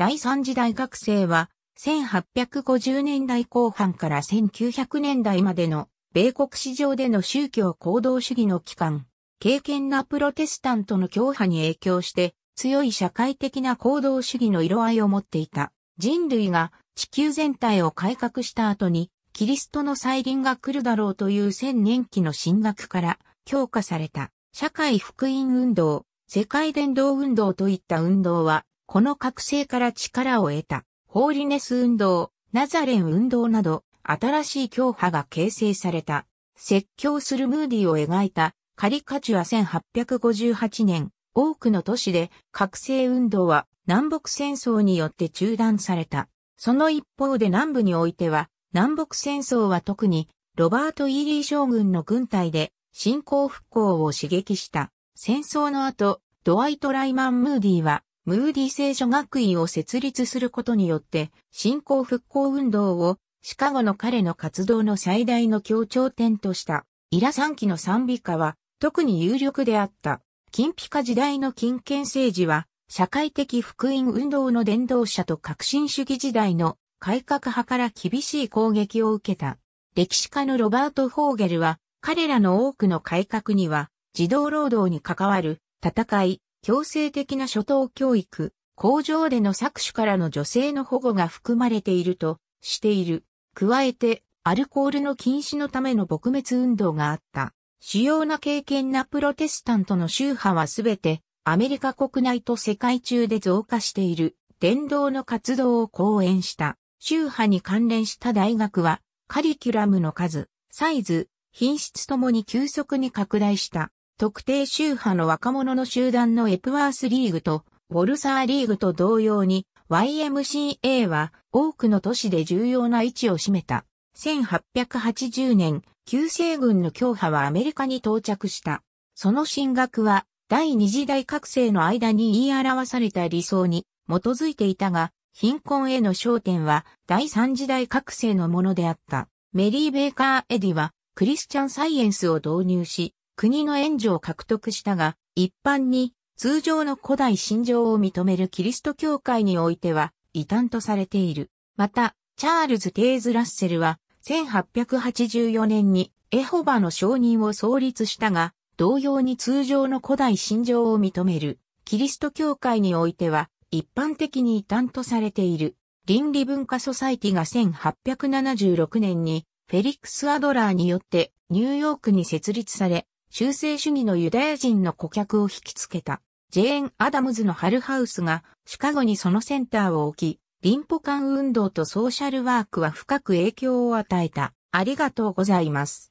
第三次大学生は、1850年代後半から1900年代までの米国市場での宗教行動主義の期間、敬虔なプロテスタントの教派に影響して強い社会的な行動主義の色合いを持っていた。人類が地球全体を改革した後にキリストの再臨が来るだろうという千年期の進学から強化された社会福音運動、世界伝道運動といった運動はこの覚醒から力を得た、ホーリネス運動、ナザレン運動など、新しい教派が形成された。説教するムーディを描いたカリカチュア1858年、多くの都市で覚醒運動は南北戦争によって中断された。その一方で南部においては、南北戦争は特にロバート・イーリー将軍の軍隊で信仰復興を刺激した。戦争の後、ドワイト・ライマン・ムーディはムーディ聖女学院を設立することによって、信仰復興運動をシカゴの彼の活動の最大の協調点とした、イラ3期の賛美歌は特に有力であった。金ピカ時代の金権政治は、社会的福音運動の伝道者と革新主義時代の改革派から厳しい攻撃を受けた。歴史家のロバート・フォーゲルは、彼らの多くの改革には、児童労働に関わる戦い、強制的な初等教育、工場での搾取からの女性の保護が含まれているとしている。加えて、アルコールの禁止のための撲滅運動があった。主要な経験なプロテスタントの宗派はすべてアメリカ国内と世界中で増加している伝道の活動を講演した。宗派に関連した大学はカリキュラムの数、サイズ、品質ともに急速に拡大した。特定宗派の若者の集団のエプワースリーグとウォルサーリーグと同様に YMCA は多くの都市で重要な位置を占めた。1880年、旧西軍の教派はアメリカに到着した。その進学は第二次大覚醒の間に言い表された理想に基づいていたが、貧困への焦点は第三次大覚醒のものであった。メリー・ベーカー・エディはクリスチャンサイエンスを導入し、国の援助を獲得したが、一般に通常の古代信条を認めるキリスト教会においては異端とされている。また、チャールズ・テイズ・ラッセルは1884年にエホバの承認を創立したが、同様に通常の古代信条を認めるキリスト教会においては一般的に異端とされている。倫理文化ソサイティが1876年にフェリックス・アドラーによってニューヨークに設立され、修正主義のユダヤ人の顧客を引きつけた、ジェーン・アダムズのハルハウスが、シカゴにそのセンターを置き、リンポ間運動とソーシャルワークは深く影響を与えた。ありがとうございます。